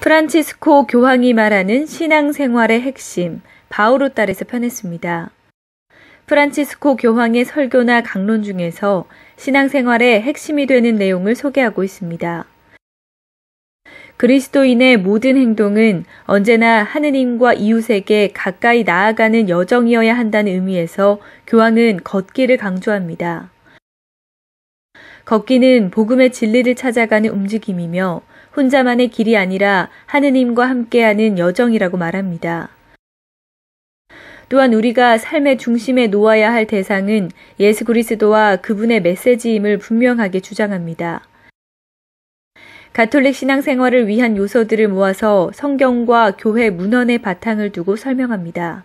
프란치스코 교황이 말하는 신앙생활의 핵심 바오로 딸에서 편했습니다. 프란치스코 교황의 설교나 강론 중에서 신앙생활의 핵심이 되는 내용을 소개하고 있습니다. 그리스도인의 모든 행동은 언제나 하느님과 이웃에게 가까이 나아가는 여정이어야 한다는 의미에서 교황은 걷기를 강조합니다. 걷기는 복음의 진리를 찾아가는 움직임이며 혼자만의 길이 아니라 하느님과 함께하는 여정이라고 말합니다. 또한 우리가 삶의 중심에 놓아야 할 대상은 예수 그리스도와 그분의 메시지임을 분명하게 주장합니다. 가톨릭 신앙생활을 위한 요소들을 모아서 성경과 교회 문헌의 바탕을 두고 설명합니다.